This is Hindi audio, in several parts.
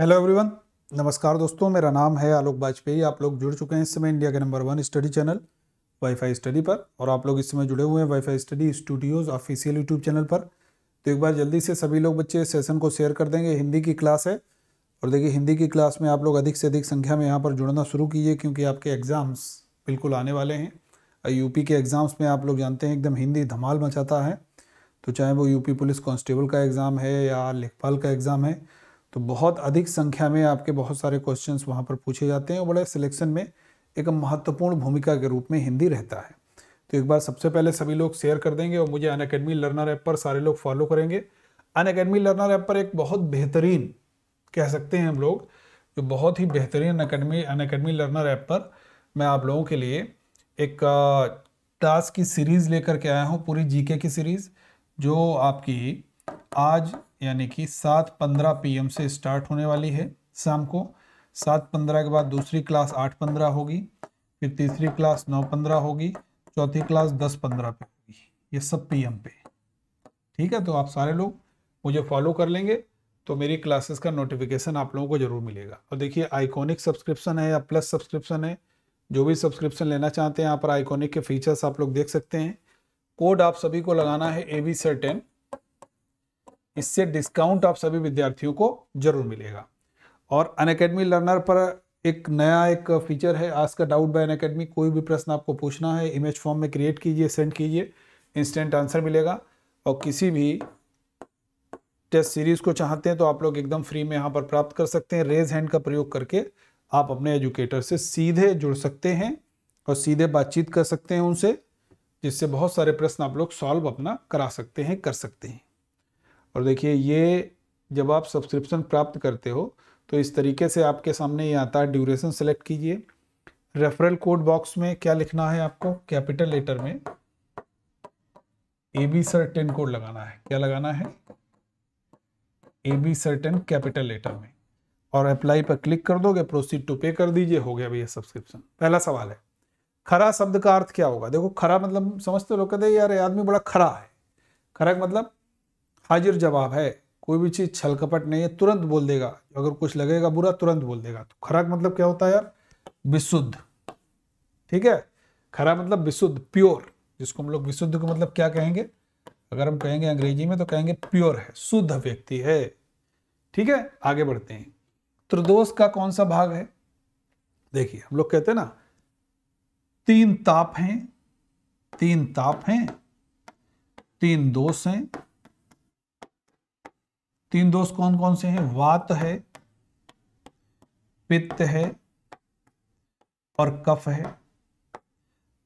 हेलो एवरीवन नमस्कार दोस्तों मेरा नाम है आलोक वाजपेयी आप लोग जुड़ चुके हैं इस समय इंडिया के number one study channel WiFi study पर और आप लोग इस समय जुड़े हुए हैं WiFi study studios official YouTube channel पर तो एक बार जल्दी से सभी लोग बच्चे सेशन को शेयर कर देंगे हिंदी की क्लास है और देखिए हिंदी की क्लास में आप लोग अधिक से अधिक संख्या में यहाँ पर जुड़ना शुरू कीजिए क्योंकि आपके एग्ज़ाम्स बिल्कुल आने वाले हैं यूपी के एग्ज़ाम्स में आप लोग जानते हैं एकदम हिंदी धमाल मचाता है तो चाहे वो यूपी पुलिस कांस्टेबल का एग्ज़ाम है या लेखपाल का एग्ज़ाम है तो बहुत अधिक संख्या में आपके बहुत सारे क्वेश्चन वहाँ पर पूछे जाते हैं और बड़े सिलेक्शन में एक महत्वपूर्ण भूमिका के रूप में हिंदी रहता है तो एक बार सबसे पहले सभी लोग शेयर कर देंगे और मुझे अन अकेडमी लर्नर ऐप पर सारे लोग फॉलो करेंगे अन अकेडमी लर्नर ऐप पर एक बहुत बेहतरीन कह सकते हैं हम लोग जो बहुत ही बेहतरीन academy Unacademy learner app पर मैं आप लोगों के लिए एक टास्क की सीरीज़ लेकर के आया हूँ पूरी जीके की सीरीज़ जो आपकी आज यानी कि सात पंद्रह पी से स्टार्ट होने वाली है शाम को सात पंद्रह के बाद दूसरी क्लास आठ पंद्रह होगी फिर तीसरी क्लास नौ पंद्रह होगी चौथी क्लास दस पंद्रह पे होगी ये सब पीएम पे ठीक है तो आप सारे लोग मुझे फॉलो कर लेंगे तो मेरी क्लासेस का नोटिफिकेशन आप लोगों को जरूर मिलेगा और देखिए आइकॉनिक सब्सक्रिप्शन है या प्लस सब्सक्रिप्शन है जो भी सब्सक्रिप्शन लेना चाहते हैं यहाँ पर आइकॉनिक के फीचर्स आप लोग देख सकते हैं कोड आप सभी को लगाना है ए बी सर टेन इससे डिस्काउंट आप सभी विद्यार्थियों को जरूर मिलेगा और अन अकेडमी लर्नर पर एक नया एक फीचर है आज का डाउट बाय अन अकेडमी कोई भी प्रश्न आपको पूछना है इमेज फॉर्म में क्रिएट कीजिए सेंड कीजिए इंस्टेंट आंसर मिलेगा और किसी भी टेस्ट सीरीज़ को चाहते हैं तो आप लोग एकदम फ्री में यहाँ पर प्राप्त कर सकते हैं रेज हैंड का प्रयोग करके आप अपने एजुकेटर से सीधे जुड़ सकते हैं और सीधे बातचीत कर सकते हैं उनसे जिससे बहुत सारे प्रश्न आप लोग सॉल्व अपना करा सकते हैं कर सकते हैं और देखिए ये जब आप सब्सक्रिप्शन प्राप्त करते हो तो इस तरीके से आपके सामने ये आता है ड्यूरेशन सेलेक्ट कीजिए रेफरल कोड बॉक्स में क्या लिखना है आपको कैपिटल लेटर में ए बी सर्टेन कोड लगाना है क्या लगाना है A B sir ten capital letter में और अप्लाई पर क्लिक कर दोगे प्रोसीड टू पे कर दीजिए हो गया भैया सब्सक्रिप्शन पहला सवाल है खरा शब्द का अर्थ क्या होगा देखो खरा मतलब समझते लोग कहते यार आदमी बड़ा खरा है खरा मतलब हाजिर जवाब है कोई भी चीज़ छल कपट नहीं है तुरंत बोल देगा अगर कुछ लगेगा बुरा तुरंत बोल देगा तो खरा मतलब क्या होता है यार विशुद्ध ठीक है खरा मतलब विशुद्ध प्योर जिसको हम लोग विशुद्ध को मतलब क्या कहेंगे अगर हम कहेंगे अंग्रेजी में तो कहेंगे प्योर है शुद्ध व्यक्ति है ठीक है आगे बढ़ते हैं त्रिदोष का कौन सा भाग है देखिए हम लोग कहते हैं ना तीन ताप हैं तीन ताप हैं तीन दोष हैं तीन दोष कौन कौन से हैं वात है पित्त है और कफ है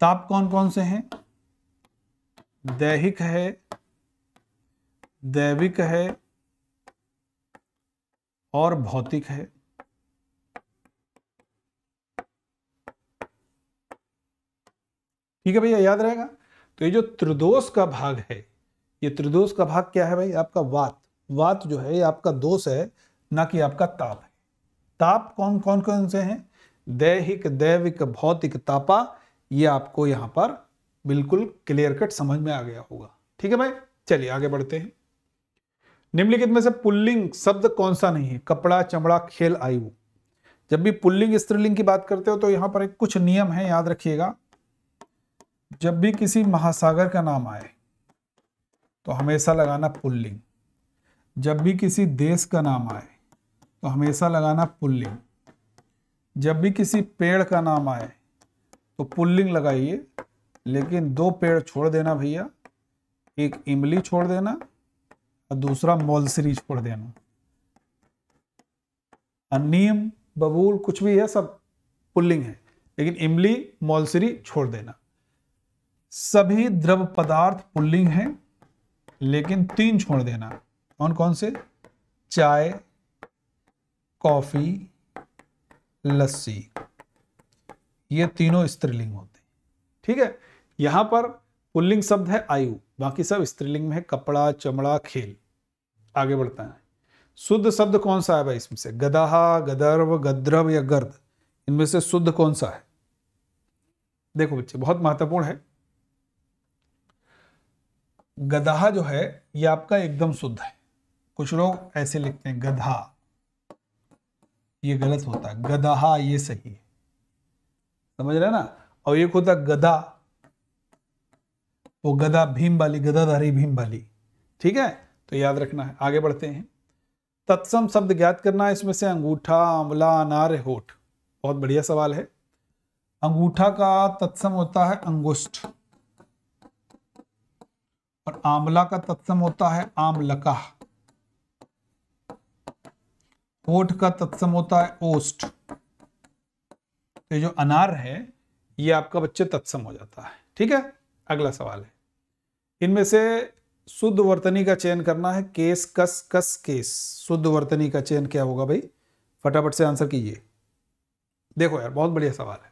ताप कौन कौन से हैं दैहिक है दैविक है और भौतिक है ठीक है भैया याद रहेगा तो ये जो त्रिदोष का भाग है ये त्रिदोष का भाग क्या है भाई आपका वात वात जो है आपका दोष है ना कि आपका ताप है ताप कौन कौन कौन से हैं दैहिक दैविक भौतिक तापा ये आपको यहाँ पर बिल्कुल क्लियर कट समझ में आ गया होगा ठीक है भाई चलिए आगे बढ़ते हैं निम्नलिखित में से पुल्लिंग शब्द कौन सा नहीं है कपड़ा चमड़ा खेल आयु जब भी पुल्लिंग स्त्रीलिंग की बात करते हो तो यहाँ पर एक कुछ नियम है याद रखिएगा जब भी किसी महासागर का नाम आए तो हमेशा लगाना पुल्लिंग जब भी किसी देश का नाम आए तो हमेशा लगाना पुल्लिंग जब भी किसी पेड़ का नाम आए तो पुल्लिंग लगाइए लेकिन दो पेड़ छोड़ देना भैया एक इमली छोड़ देना और दूसरा मोलसरी छोड़ देना नीम बबूल कुछ भी है सब पुल्लिंग है लेकिन इमली मोलसरी छोड़ देना सभी द्रव पदार्थ पुल्लिंग हैं लेकिन तीन छोड़ देना कौन कौन से चाय कॉफ़ी लस्सी ये तीनों स्त्रीलिंग होते हैं ठीक है यहां पर पुल्लिंग शब्द है आयु बाकी सब स्त्रीलिंग में है कपड़ा चमड़ा खेल आगे बढ़ता है शुद्ध शब्द कौन सा है भाई इसमें से गदाहा गदर्व गद्रव या गर्द इनमें से शुद्ध कौन सा है देखो बच्चे बहुत महत्वपूर्ण है गदाहा जो है ये आपका एकदम शुद्ध है कुछ लोग ऐसे लिखते हैं गधा ये गलत होता है गधा ये सही है समझ रहे ना और एक होता गधा वो तो गधा भीम बाली गधाधारी भीम बाली ठीक है तो याद रखना है आगे बढ़ते हैं तत्सम शब्द ज्ञात करना है इसमें से अंगूठा आंवला अनार होठ बहुत बढ़िया सवाल है अंगूठा का तत्सम होता है अंगुष्ठ और आंवला का तत्सम होता है आमलका ओठ का तत्सम होता है ओस्ट तो जो अनार है ये आपका बच्चे तत्सम हो जाता है ठीक है अगला सवाल है इनमें से शुद्ध वर्तनी का चयन करना है केस कस कस केस शुद्ध वर्तनी का चयन क्या होगा भाई फटाफट से आंसर कीजिए देखो यार बहुत बढ़िया सवाल है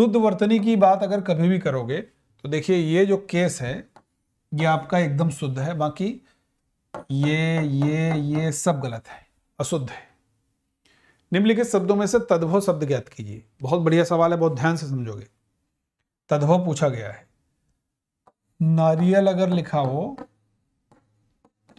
शुद्ध वर्तनी की बात अगर कभी भी करोगे तो देखिए ये जो केस है ये आपका एकदम शुद्ध है बाकी ये ये ये सब गलत है अशुद्ध है निम्नलिखित शब्दों में से तद्भव शब्द ज्ञात कीजिए बहुत बढ़िया सवाल है बहुत ध्यान से समझोगे तद्भव पूछा गया है नारियल अगर लिखा हो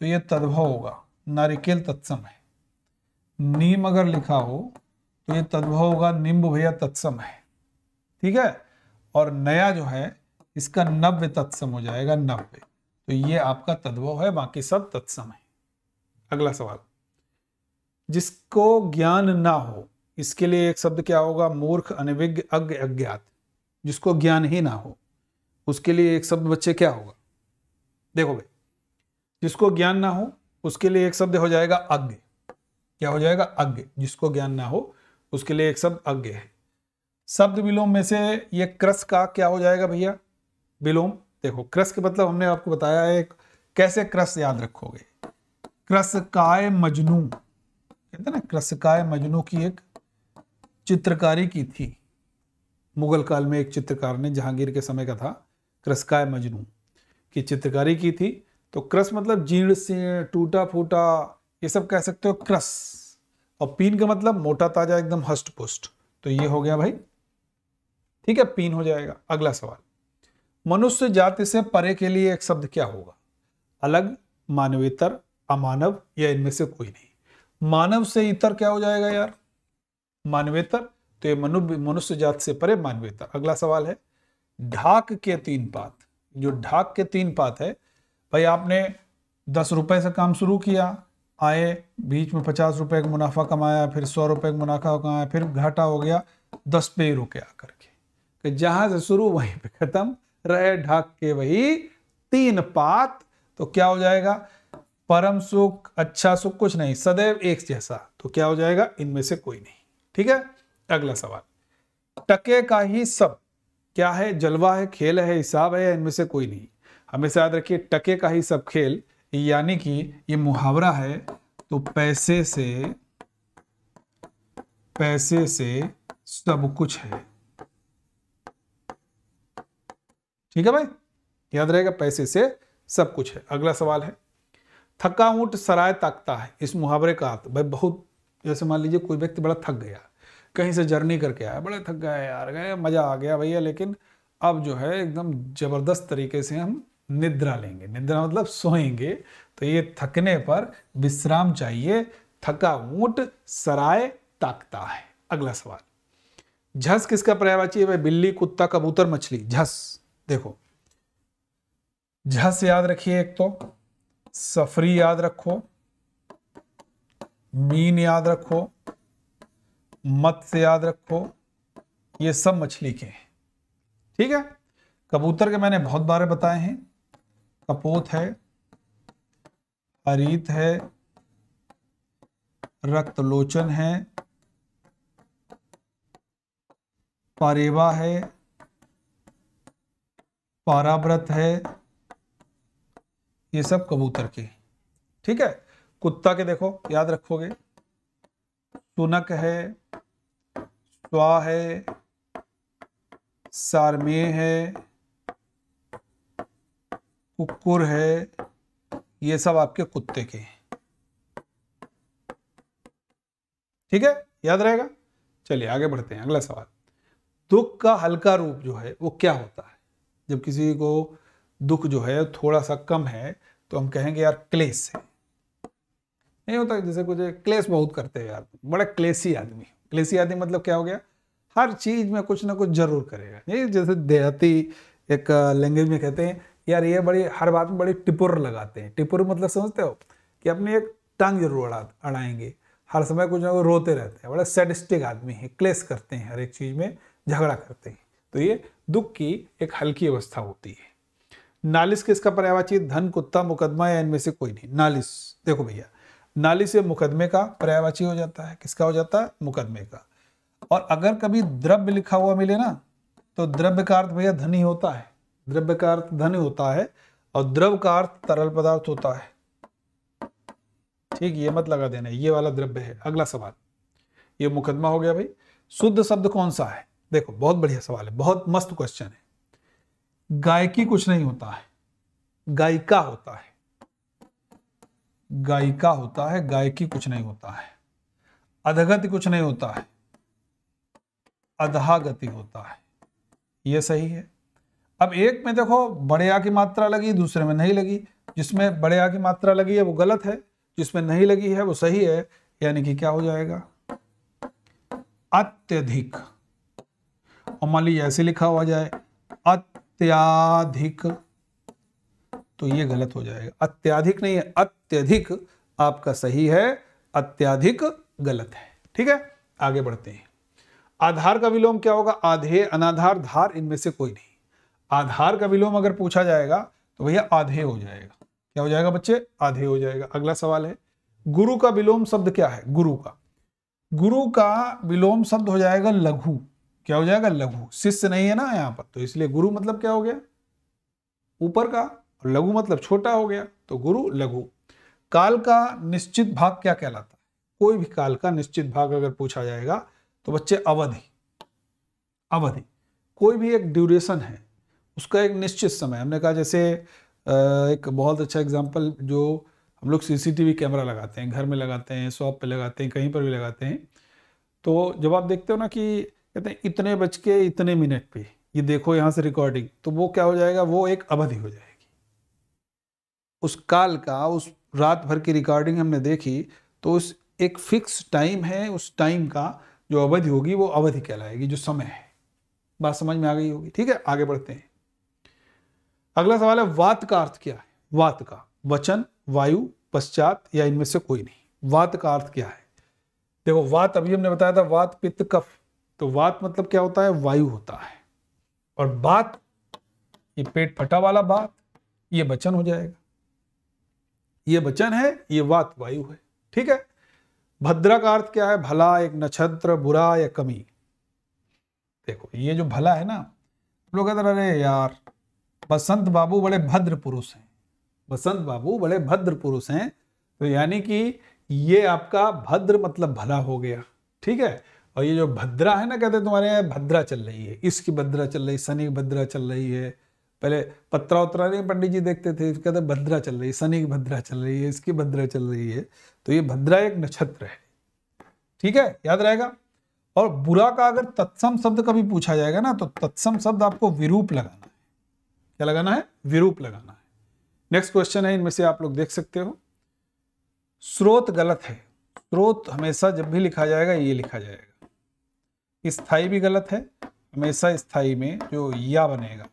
तो यह तद्भव होगा नारिकेल तत्सम है नीम अगर लिखा हो तो यह तद्भव होगा निम्ब भैया तत्सम है ठीक है और नया जो है इसका नव्य तत्सम हो जाएगा नव्य तो ये आपका तद्भव है बाकी सब तत्सम है अगला सवाल जिसको ज्ञान ना हो इसके लिए एक शब्द क्या होगा मूर्ख अनविज्ञ अज्ञ अज्ञात जिसको ज्ञान ही ना हो उसके लिए एक शब्द बच्चे क्या होगा देखो भाई जिसको ज्ञान ना हो उसके लिए एक शब्द हो जाएगा अज्ञ क्या हो जाएगा अज्ञ जिसको ज्ञान ना हो उसके लिए एक शब्द अज्ञ है शब्द विलोम में से ये क्रस का क्या हो जाएगा भैया विलोम देखो क्रस के मतलब हमने आपको बताया है कैसे क्रस याद रखोगे क्रस काय मजनू कहते ना क्रसिकाय मजनू की एक चित्रकारी की थी मुगल काल में एक चित्रकार ने जहांगीर के समय का था क्रसकाय मजनू की चित्रकारी की थी तो क्रस मतलब जीर्ण से टूटा फूटा ये सब कह सकते हो क्रस और पीन का मतलब मोटा ताजा एकदम हस्ट पुष्ट तो ये हो गया भाई ठीक है पीन हो जाएगा अगला सवाल मनुष्य जाति से परे के लिए एक शब्द क्या होगा अलग मानवेतर अमानव या इनमें से कोई नहीं मानव से इतर क्या हो जाएगा यार मानवेतर तो ये मनु मनुष्य जात से परे मानवेतर अगला सवाल है ढाक के तीन पात जो ढाक के तीन पात है भाई आपने दस रुपए से काम शुरू किया आए बीच में पचास रुपए का मुनाफा कमाया फिर सौ रुपए का मुनाफा कमाया फिर घाटा हो गया दस पे ही रुके आकर के जहां से शुरू वहीं पे खत्म रहे ढाक के वही तीन पात तो क्या हो जाएगा परम सुख अच्छा सुख कुछ नहीं सदैव एक जैसा तो क्या हो जाएगा इनमें से कोई नहीं ठीक है अगला सवाल टके का ही सब क्या है जलवा है खेल है हिसाब है इनमें से कोई नहीं हमेशा याद रखिए टके का ही सब खेल यानी कि ये मुहावरा है तो पैसे से पैसे से सब कुछ है ठीक है भाई याद रहेगा पैसे से सब कुछ है अगला सवाल है थका ऊँट सराय ताकता है इस मुहावरे का अर्थ भाई बहुत जैसे मान लीजिए कोई व्यक्ति बड़ा थक गया कहीं से जर्नी करके आया बड़ा थक गया यार गए मज़ा आ गया भैया लेकिन अब जो है एकदम ज़बरदस्त तरीके से हम निद्रा लेंगे निद्रा मतलब सोएंगे तो ये थकने पर विश्राम चाहिए थका ऊँट सराय ताकता है अगला सवाल झस किसका पर्यावाची है भाई बिल्ली कुत्ता कबूतर मछली झस देखो झस याद रखिए एक तो सफरी याद रखो मीन याद रखो मत्स्य याद रखो ये सब मछली के हैं ठीक है कबूतर के मैंने बहुत बारे बताए हैं कपोत है अरीत है रक्तलोचन है पारेवा है पाराव्रत है ये सब कबूतर के ठीक है कुत्ता के देखो याद रखोगे सुनक है स्वा है सारमे है कुकुर है ये सब आपके कुत्ते के ठीक है याद रहेगा चलिए आगे बढ़ते हैं अगला सवाल दुख का हल्का रूप जो है वो क्या होता है जब किसी को दुख जो है थोड़ा सा कम है तो हम कहेंगे यार क्लेश है नहीं होता जैसे कुछ क्लेश बहुत करते हैं यार बड़ा क्लेशी आदमी क्लेशी आदमी मतलब क्या हो गया हर चीज में कुछ ना कुछ जरूर करेगा ये जैसे देहाती एक लैंग्वेज में कहते हैं यार ये बड़ी हर बात में बड़ी टिपुर लगाते हैं टिपुर मतलब समझते हो कि अपनी एक टांग जरूर अड़ा अड़ाएंगे हर समय कुछ ना कुछ रोते रहते हैं बड़ा सेडिस्टिक आदमी है क्लेश करते हैं हर एक चीज़ में झगड़ा करते हैं तो ये दुख की एक हल्की अवस्था होती है नालिस किसका पर्यावाची धन कुत्ता मुकदमा या इनमें से कोई नहीं नालिस देखो भैया नालिस ये मुकदमे का पर्यावाची हो जाता है किसका हो जाता है मुकदमे का और अगर कभी द्रव्य लिखा हुआ मिले ना तो द्रव्य का अर्थ भैया धन ही होता है द्रव्य का अर्थ धन होता है और द्रव का अर्थ तरल पदार्थ होता है ठीक ये मत लगा देना ये वाला द्रव्य है अगला सवाल ये मुकदमा हो गया भाई शुद्ध शब्द कौन सा है देखो बहुत बढ़िया सवाल है बहुत मस्त क्वेश्चन है गायकी कुछ नहीं होता है गायिका होता है गायिका होता है गायकी कुछ नहीं होता है अधगति कुछ नहीं होता है अधहा गति होता है यह सही है अब एक में देखो बड़े आ की मात्रा लगी दूसरे में नहीं लगी जिसमें बड़े आ की मात्रा लगी है वो गलत है जिसमें नहीं लगी है वो सही है यानी कि क्या हो जाएगा अत्यधिक और मान लीजिए ऐसे लिखा हुआ जाए अत्याधिक तो ये गलत हो जाएगा अत्याधिक नहीं है अत्यधिक आपका सही है अत्याधिक गलत है ठीक है आगे बढ़ते हैं आधार का विलोम क्या होगा आधे अनाधार धार इनमें से कोई नहीं आधार का विलोम अगर पूछा जाएगा तो भैया आधे हो जाएगा क्या हो जाएगा बच्चे आधे हो जाएगा अगला सवाल है गुरु का विलोम शब्द क्या है गुरु का गुरु का विलोम शब्द हो जाएगा लघु क्या हो जाएगा लघु शिष्य नहीं है ना यहाँ पर तो इसलिए गुरु मतलब क्या हो गया ऊपर का और लघु मतलब छोटा हो गया तो गुरु लघु काल का निश्चित भाग क्या कहलाता है कोई भी काल का निश्चित भाग अगर पूछा जाएगा तो बच्चे अवधि अवधि कोई भी एक ड्यूरेशन है उसका एक निश्चित समय हमने कहा जैसे एक बहुत अच्छा एग्जाम्पल जो हम लोग सीसीटीवी कैमरा लगाते हैं घर में लगाते हैं शॉप पे लगाते हैं कहीं पर भी लगाते हैं तो जब आप देखते हो ना कि कहते हैं इतने बज के इतने मिनट पे ये देखो यहां से रिकॉर्डिंग तो वो क्या हो जाएगा वो एक अवधि हो जाएगी उस काल का उस रात भर की रिकॉर्डिंग हमने देखी तो उस एक फिक्स टाइम है उस टाइम का जो अवधि होगी वो अवधि कहलाएगी जो समय है बात समझ में आ गई होगी ठीक है आगे बढ़ते हैं अगला सवाल है वात का अर्थ क्या है वात का वचन वायु पश्चात या इनमें से कोई नहीं वात का अर्थ क्या है देखो वात अभी हमने बताया था वात पित्त कफ तो वात मतलब क्या होता है वायु होता है और बात ये पेट फटा वाला बात ये बचन हो जाएगा ये वचन है ये वात वायु है ठीक है भद्रा का अर्थ क्या है भला एक नक्षत्र बुरा या कमी देखो ये जो भला है ना तो लोग कहते अरे यार बसंत बाबू बड़े भद्र पुरुष हैं बसंत बाबू बड़े भद्र पुरुष हैं तो यानी कि ये आपका भद्र मतलब भला हो गया ठीक है और ये जो भद्रा है ना कहते तुम्हारे यहाँ भद्रा चल रही है इसकी भद्रा चल रही शनि भद्रा चल रही है पहले पत्रा उतरा नहीं पंडित जी देखते थे कहते भद्रा चल रही है शनि की भद्रा चल रही है इसकी भद्रा चल रही है तो ये भद्रा एक नक्षत्र है ठीक है याद रहेगा और बुरा का अगर तत्सम शब्द कभी पूछा जाएगा ना तो तत्सम शब्द आपको विरूप लगाना है क्या लगाना है विरूप लगाना है नेक्स्ट क्वेश्चन है इनमें से आप लोग देख सकते हो स्रोत गलत है स्रोत हमेशा जब भी लिखा जाएगा ये लिखा जाएगा स्थाई भी गलत है हमेशा स्थाई में जो या बनेगा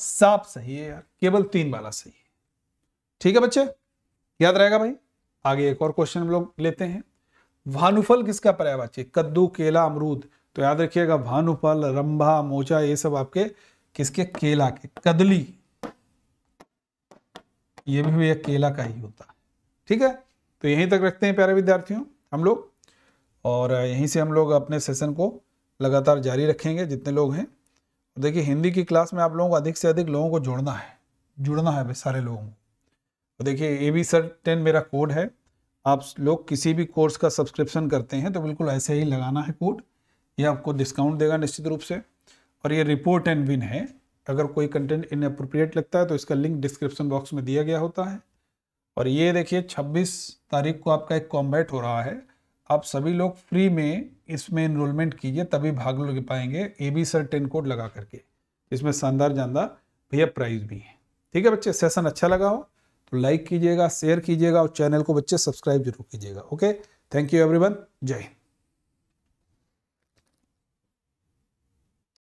साफ सही है यार केवल तीन वाला सही है ठीक है बच्चे याद रहेगा भाई आगे एक और क्वेश्चन हम लोग लेते हैं भानुफल किसका है कद्दू केला अमरूद तो याद रखिएगा भानुफल रंभा मोचा ये सब आपके किसके केला के कदली ये भी भैया केला का ही होता है ठीक है तो यहीं तक रखते हैं प्यारे विद्यार्थियों हम लोग और यहीं से हम लोग अपने सेशन को लगातार जारी रखेंगे जितने लोग हैं देखिए हिंदी की क्लास में आप लोगों को अधिक से अधिक लोगों को जोड़ना है जुड़ना है भाई सारे लोगों को तो देखिए ए बी सर टेन मेरा कोड है आप लोग किसी भी कोर्स का सब्सक्रिप्शन करते हैं तो बिल्कुल ऐसे ही लगाना है कोड ये आपको डिस्काउंट देगा निश्चित रूप से और ये रिपोर्ट एंड विन है अगर कोई कंटेंट इनअप्रोप्रिएट लगता है तो इसका लिंक डिस्क्रिप्शन बॉक्स में दिया गया होता है और ये देखिए 26 तारीख को आपका एक कॉम्बैट हो रहा है आप सभी लोग फ्री में इसमें इनरोलमेंट कीजिए तभी भाग ले पाएंगे A B sir ten code लगा करके इसमें शानदार जानदार भैया प्राइज भी है ठीक है बच्चे सेशन अच्छा लगा हो तो लाइक कीजिएगा शेयर कीजिएगा और चैनल को बच्चे सब्सक्राइब जरूर कीजिएगा ओके थैंक यू एवरीवन जय हिंद